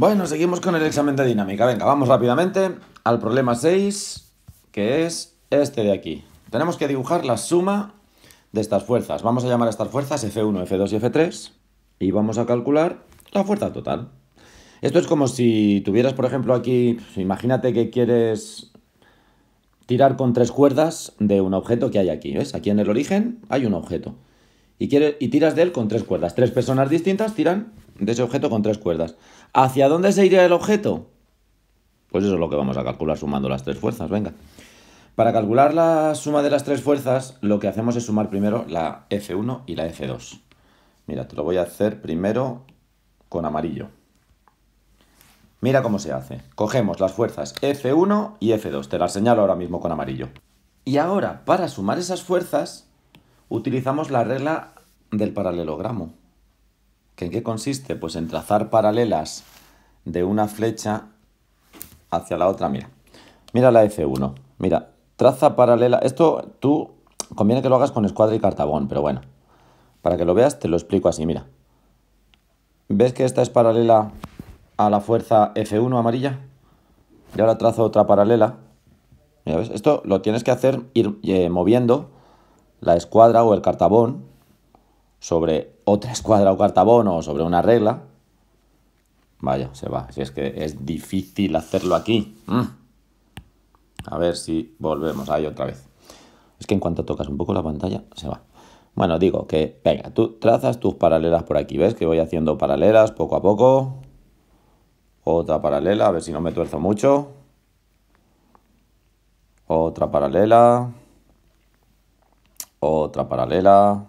Bueno, seguimos con el examen de dinámica. Venga, vamos rápidamente al problema 6, que es este de aquí. Tenemos que dibujar la suma de estas fuerzas. Vamos a llamar a estas fuerzas F1, F2 y F3 y vamos a calcular la fuerza total. Esto es como si tuvieras, por ejemplo, aquí, imagínate que quieres tirar con tres cuerdas de un objeto que hay aquí. ¿Ves? Aquí en el origen hay un objeto. Y, quieres y tiras de él con tres cuerdas. Tres personas distintas tiran de ese objeto con tres cuerdas. ¿Hacia dónde se iría el objeto? Pues eso es lo que vamos a calcular sumando las tres fuerzas, venga. Para calcular la suma de las tres fuerzas, lo que hacemos es sumar primero la F1 y la F2. Mira, te lo voy a hacer primero con amarillo. Mira cómo se hace. Cogemos las fuerzas F1 y F2, te las señalo ahora mismo con amarillo. Y ahora, para sumar esas fuerzas, utilizamos la regla del paralelogramo. ¿En qué consiste? Pues en trazar paralelas de una flecha hacia la otra. Mira, mira la F1. Mira, traza paralela. Esto tú conviene que lo hagas con escuadra y cartabón, pero bueno. Para que lo veas te lo explico así, mira. ¿Ves que esta es paralela a la fuerza F1 amarilla? Y ahora trazo otra paralela. Mira, ¿ves? Esto lo tienes que hacer ir eh, moviendo la escuadra o el cartabón sobre otra escuadra o cartabono o sobre una regla. Vaya, se va. Si es que es difícil hacerlo aquí. Mm. A ver si volvemos ahí otra vez. Es que en cuanto tocas un poco la pantalla, se va. Bueno, digo que, venga, tú trazas tus paralelas por aquí. ¿Ves que voy haciendo paralelas poco a poco? Otra paralela, a ver si no me tuerzo mucho. Otra paralela. Otra paralela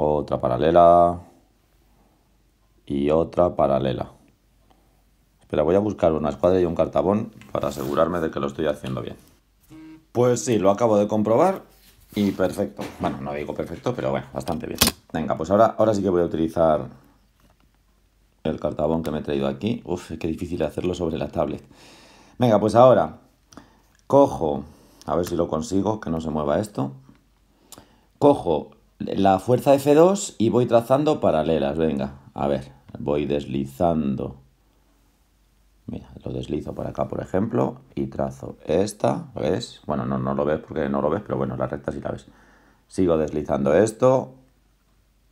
otra paralela y otra paralela. Espera, voy a buscar una escuadra y un cartabón para asegurarme de que lo estoy haciendo bien. Pues sí, lo acabo de comprobar y perfecto. Bueno, no digo perfecto, pero bueno, bastante bien. Venga, pues ahora, ahora sí que voy a utilizar el cartabón que me he traído aquí. Uf, qué difícil hacerlo sobre la tablet. Venga, pues ahora cojo, a ver si lo consigo, que no se mueva esto. Cojo la fuerza F2 y voy trazando paralelas. Venga, a ver, voy deslizando. Mira, lo deslizo por acá, por ejemplo, y trazo esta, ¿ves? Bueno, no, no lo ves porque no lo ves, pero bueno, la recta sí la ves. Sigo deslizando esto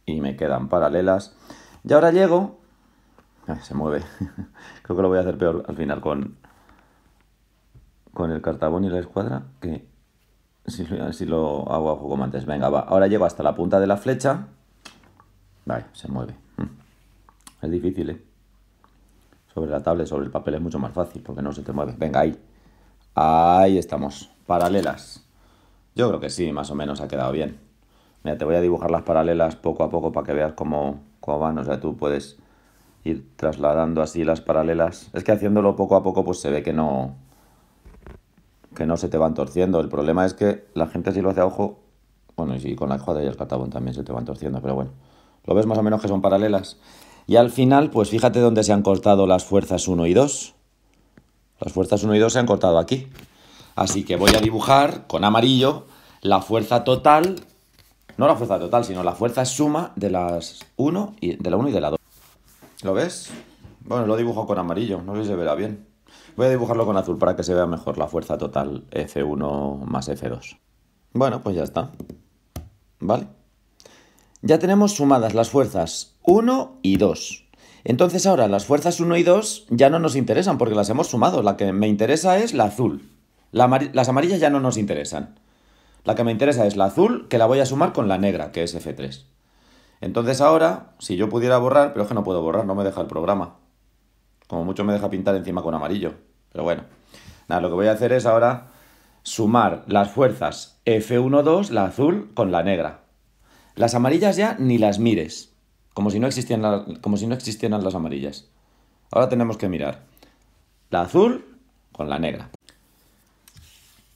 y me quedan paralelas. Y ahora llego... se mueve. Creo que lo voy a hacer peor al final con, con el cartabón y la escuadra que si, lo hago, como antes. Venga, va. Ahora llego hasta la punta de la flecha. Vale, se mueve. Mm. Es difícil, ¿eh? Sobre la tablet, sobre el papel es mucho más fácil porque no se te mueve. Venga, ahí. Ahí estamos. Paralelas. Yo creo que sí, más o menos ha quedado bien. Mira, te voy a dibujar las paralelas poco a poco para que veas cómo, cómo van. O sea, tú puedes ir trasladando así las paralelas. Es que haciéndolo poco a poco pues se ve que no, que no se te van torciendo. El problema es que la gente si lo hace a ojo, bueno, y con la cuadra y el catabón también se te van torciendo, pero bueno, lo ves más o menos que son paralelas. Y al final, pues fíjate dónde se han cortado las fuerzas 1 y 2. Las fuerzas 1 y 2 se han cortado aquí. Así que voy a dibujar con amarillo la fuerza total, no la fuerza total, sino la fuerza suma de las 1 y de la 1 y de la 2. ¿Lo ves? Bueno, lo dibujo con amarillo, no sé si se verá bien. Voy a dibujarlo con azul para que se vea mejor la fuerza total F1 más F2. Bueno, pues ya está. ¿Vale? Ya tenemos sumadas las fuerzas 1 y 2. Entonces ahora las fuerzas 1 y 2 ya no nos interesan porque las hemos sumado. La que me interesa es la azul. las amarillas ya no nos interesan. La que me interesa es la azul, que la voy a sumar con la negra, que es F3. Entonces ahora, si yo pudiera borrar, pero es que no puedo borrar, no me deja el programa. Como mucho me deja pintar encima con amarillo. Pero bueno, nada, lo que voy a hacer es ahora sumar las fuerzas F1-2, la azul, con la negra. Las amarillas ya ni las mires, como si no existieran, como si no existieran las amarillas. Ahora tenemos que mirar la azul con la negra.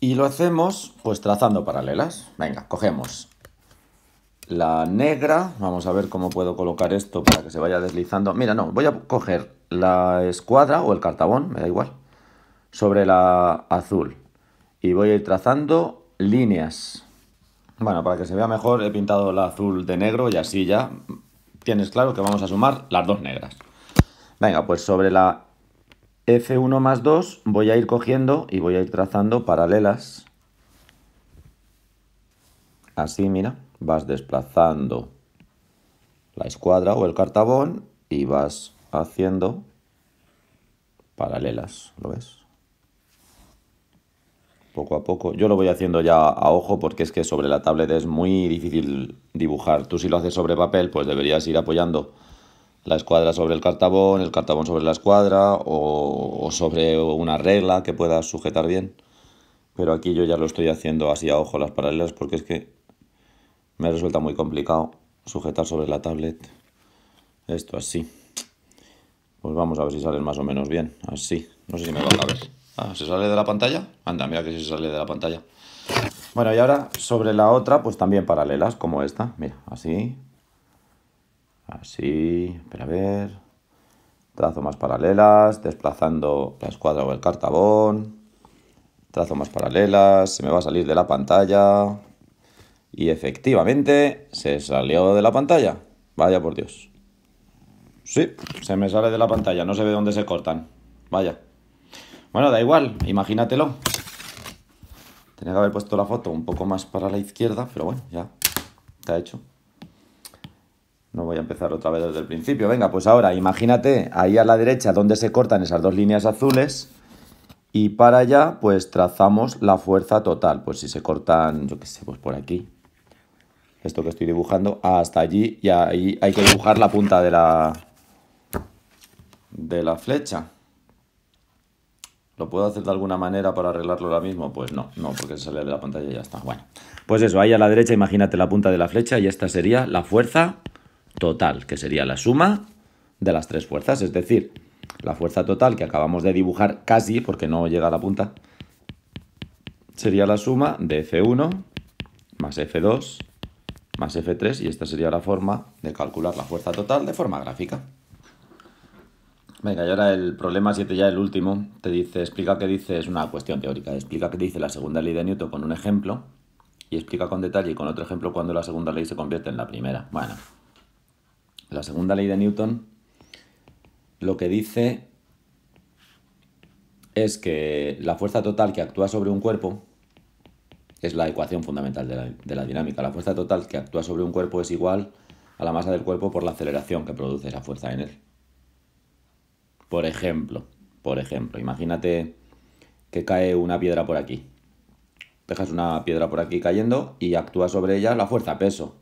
Y lo hacemos pues trazando paralelas. Venga, cogemos la negra. Vamos a ver cómo puedo colocar esto para que se vaya deslizando. Mira, no, voy a coger la escuadra o el cartabón, me da igual sobre la azul. Y voy a ir trazando líneas. Bueno, para que se vea mejor he pintado la azul de negro y así ya tienes claro que vamos a sumar las dos negras. Venga, pues sobre la F1 más 2 voy a ir cogiendo y voy a ir trazando paralelas. Así, mira, vas desplazando la escuadra o el cartabón y vas haciendo paralelas, ¿lo ves? poco a poco. Yo lo voy haciendo ya a ojo porque es que sobre la tablet es muy difícil dibujar. Tú si lo haces sobre papel, pues deberías ir apoyando la escuadra sobre el cartabón, el cartabón sobre la escuadra o, sobre una regla que puedas sujetar bien. Pero aquí yo ya lo estoy haciendo así a ojo las paralelas porque es que me resulta muy complicado sujetar sobre la tablet esto así. Pues vamos a ver si salen más o menos bien, así. No sé si me va a caber. Ah, ¿se sale de la pantalla? Anda, mira que se sale de la pantalla. Bueno, y ahora sobre la otra, pues también paralelas, como esta. Mira, así. Así. Espera a ver. Trazo más paralelas, desplazando la escuadra o el cartabón. Trazo más paralelas, se me va a salir de la pantalla. Y efectivamente, se salió de la pantalla. Vaya por Dios. Sí, se me sale de la pantalla, no se ve dónde se cortan. Vaya. Bueno, da igual, imagínatelo. Tenía que haber puesto la foto un poco más para la izquierda, pero bueno, ya está hecho. No voy a empezar otra vez desde el principio. Venga, pues ahora imagínate ahí a la derecha donde se cortan esas dos líneas azules y para allá pues trazamos la fuerza total. Pues si se cortan, yo qué sé, pues por aquí. Esto que estoy dibujando hasta allí y ahí hay que dibujar la punta de la, de la flecha. ¿Lo puedo hacer de alguna manera para arreglarlo ahora mismo? Pues no, no, porque se sale de la pantalla y ya está. Bueno, pues eso, ahí a la derecha imagínate la punta de la flecha y esta sería la fuerza total, que sería la suma de las tres fuerzas, es decir, la fuerza total que acabamos de dibujar casi, porque no llega a la punta, sería la suma de F1 más F2 más F3 y esta sería la forma de calcular la fuerza total de forma gráfica. Venga, y ahora el problema 7 ya, el último, te dice, explica qué dice, es una cuestión teórica, explica qué dice la segunda ley de Newton con un ejemplo y explica con detalle y con otro ejemplo cuando la segunda ley se convierte en la primera. Bueno, la segunda ley de Newton lo que dice es que la fuerza total que actúa sobre un cuerpo es la ecuación fundamental de la, de la dinámica. La fuerza total que actúa sobre un cuerpo es igual a la masa del cuerpo por la aceleración que produce esa fuerza en él. Por ejemplo, por ejemplo, imagínate que cae una piedra por aquí. Dejas una piedra por aquí cayendo y actúa sobre ella la fuerza peso.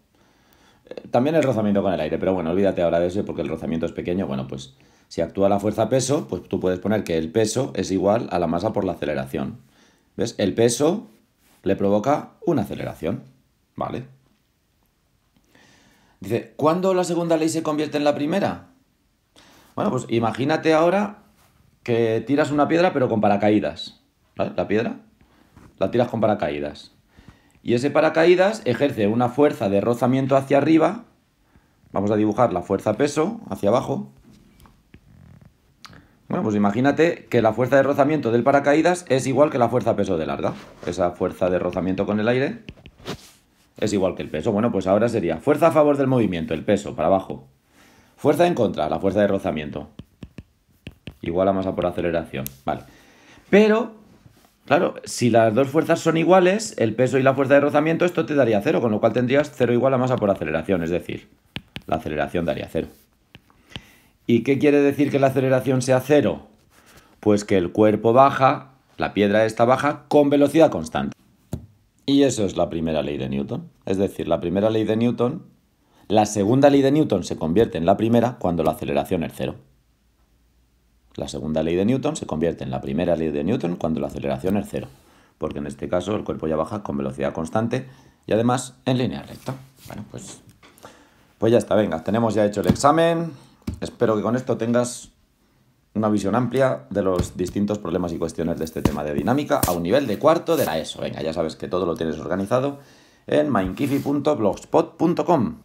Eh, también el rozamiento con el aire, pero bueno, olvídate ahora de eso porque el rozamiento es pequeño. Bueno, pues si actúa la fuerza peso, pues tú puedes poner que el peso es igual a la masa por la aceleración. ¿Ves? El peso le provoca una aceleración. ¿Vale? Dice, ¿cuándo la segunda ley se convierte en la primera? Bueno, pues imagínate ahora que tiras una piedra pero con paracaídas. ¿Vale? La piedra la tiras con paracaídas. Y ese paracaídas ejerce una fuerza de rozamiento hacia arriba. Vamos a dibujar la fuerza peso hacia abajo. Bueno, pues imagínate que la fuerza de rozamiento del paracaídas es igual que la fuerza peso de larga. Esa fuerza de rozamiento con el aire es igual que el peso. Bueno, pues ahora sería fuerza a favor del movimiento, el peso, para abajo. Fuerza en contra, la fuerza de rozamiento. Igual a masa por aceleración. Vale. Pero, claro, si las dos fuerzas son iguales, el peso y la fuerza de rozamiento, esto te daría cero, con lo cual tendrías cero igual a masa por aceleración, es decir, la aceleración daría cero. ¿Y qué quiere decir que la aceleración sea cero? Pues que el cuerpo baja, la piedra esta baja, con velocidad constante. Y eso es la primera ley de Newton. Es decir, la primera ley de Newton la segunda ley de Newton se convierte en la primera cuando la aceleración es cero. La segunda ley de Newton se convierte en la primera ley de Newton cuando la aceleración es cero, porque en este caso el cuerpo ya baja con velocidad constante y además en línea recta. Bueno, pues, pues ya está, venga, tenemos ya hecho el examen. Espero que con esto tengas una visión amplia de los distintos problemas y cuestiones de este tema de dinámica a un nivel de cuarto de la ESO. Venga, ya sabes que todo lo tienes organizado en mainkifi.blogspot.com.